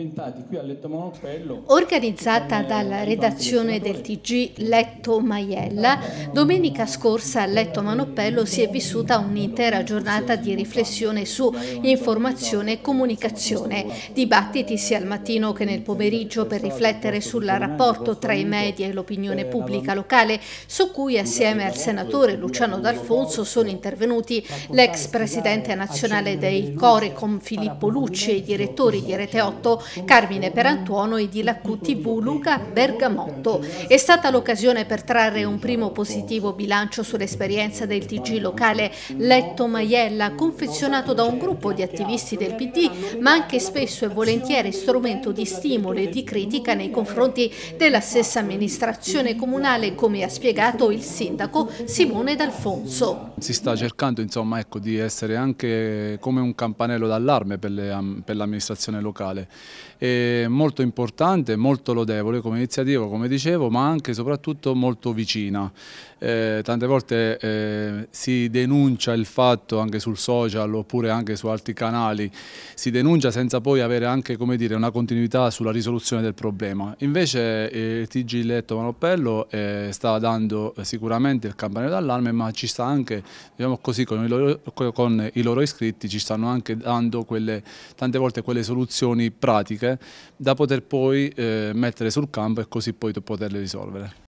inventati qui a Letto Monopello. Organizzata dalla redazione del TG Letto Maiella, domenica scorsa a Letto Manopello si è vissuta un'intera giornata di riflessione su informazione e comunicazione, dibattiti sia al mattino che nel pomeriggio per riflettere sul rapporto tra i media e l'opinione pubblica locale, su cui assieme al senatore Luciano D'Alfonso sono intervenuti l'ex presidente nazionale dei Corecom Filippo Lucci e i direttori di Rete 8 Carmine Perantuono e di la QTV Luca Bergamotto. È stata l'occasione per trarre un primo positivo bilancio sull'esperienza del TG locale Letto Maiella, confezionato da un gruppo di attivisti del PD, ma anche spesso e volentieri strumento di stimolo e di critica nei confronti della stessa amministrazione comunale, come ha spiegato il sindaco Simone D'Alfonso. Si sta cercando insomma, ecco, di essere anche come un campanello d'allarme per l'amministrazione locale eh, molto importante, molto lodevole come iniziativa, come dicevo, ma anche e soprattutto molto vicina. Eh, tante volte eh, si denuncia il fatto anche sul social oppure anche su altri canali, si denuncia senza poi avere anche dire, una continuità sulla risoluzione del problema. Invece eh, TG Letto Manoppello eh, sta dando eh, sicuramente il campanello d'allarme ma ci sta anche, diciamo così, con i, loro, con i loro iscritti ci stanno anche dando quelle, tante volte quelle soluzioni pratiche problematiche da poter poi eh, mettere sul campo e così poi poterle risolvere.